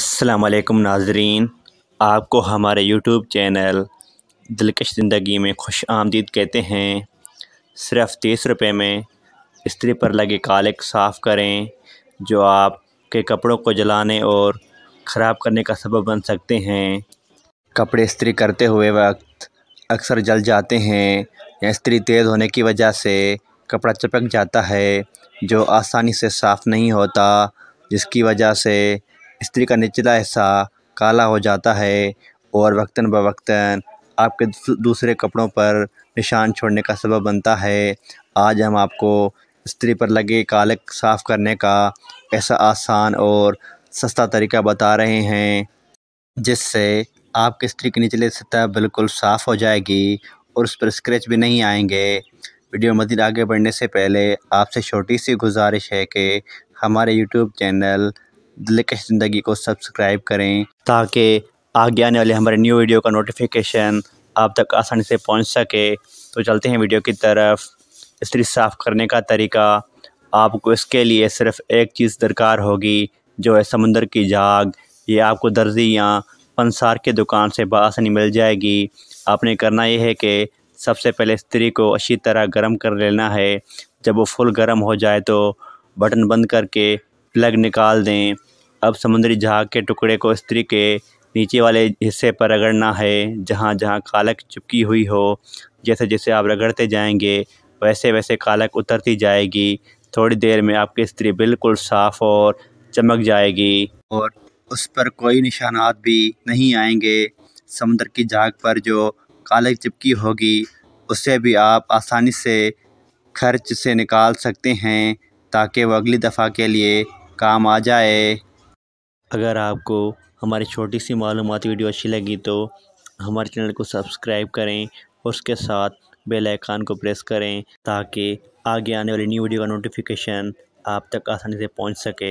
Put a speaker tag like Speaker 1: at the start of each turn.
Speaker 1: अस्सलाम वालेकुम नाजरीन आपको हमारे यूट्यूब चैनल दिलकश ज़िंदगी में खुश आमदीद कहते हैं सिर्फ तीस रुपये में इस्त्री पर लगे काले साफ़ करें जो आपके कपड़ों को जलाने और ख़राब करने का सबब बन सकते हैं कपड़े इस्त्री करते हुए वक्त अक्सर जल जाते हैं या इस्त्री तेज़ होने की वजह से कपड़ा चिपक जाता है जो आसानी से साफ़ नहीं होता जिसकी वजह से स्त्री का निचला हिस्सा काला हो जाता है और वक्ता बवक्ता आपके दूसरे कपड़ों पर निशान छोड़ने का सबब बनता है आज हम आपको स्त्री पर लगे काले साफ़ करने का ऐसा आसान और सस्ता तरीका बता रहे हैं जिससे आपके स्त्री की निचले सतह बिल्कुल साफ़ हो जाएगी और उस पर स्क्रैच भी नहीं आएंगे वीडियो मज़ीद आगे बढ़ने से पहले आपसे छोटी सी गुजारिश है कि हमारे यूट्यूब चैनल दिल ज़िंदगी को सब्सक्राइब करें ताकि आगे आने वाले हमारे न्यू वीडियो का नोटिफिकेशन आप तक आसानी से पहुंच सके तो चलते हैं वीडियो की तरफ इस्त्री साफ़ करने का तरीका आपको इसके लिए सिर्फ एक चीज़ दरकार होगी जो है समुंदर की जाग ये आपको दर्जी या पंसार की दुकान से बसानी मिल जाएगी आपने करना यह है कि सबसे पहले स्त्री को अच्छी तरह गर्म कर लेना है जब वो फुल गर्म हो जाए तो बटन बंद करके प्लग निकाल दें अब समुद्री जहाज़ के टुकड़े को स्त्री के नीचे वाले हिस्से पर रगड़ना है जहाँ जहाँ कालक चिपकी हुई हो जैसे जैसे आप रगड़ते जाएंगे वैसे वैसे कालक उतरती जाएगी थोड़ी देर में आपकी स्त्री बिल्कुल साफ़ और चमक जाएगी और उस पर कोई निशानात भी नहीं आएंगे समुद्र की झाग पर जो कालक चिपकी होगी उसे भी आप आसानी से खर्च से निकाल सकते हैं ताकि वह अगली दफ़ा के लिए काम आ जाए अगर आपको हमारी छोटी सी मालूमती वीडियो अच्छी लगी तो हमारे चैनल को सब्सक्राइब करें उसके साथ बेल आइकान को प्रेस करें ताकि आगे आने वाली न्यू वीडियो का नोटिफिकेशन आप तक आसानी से पहुंच सके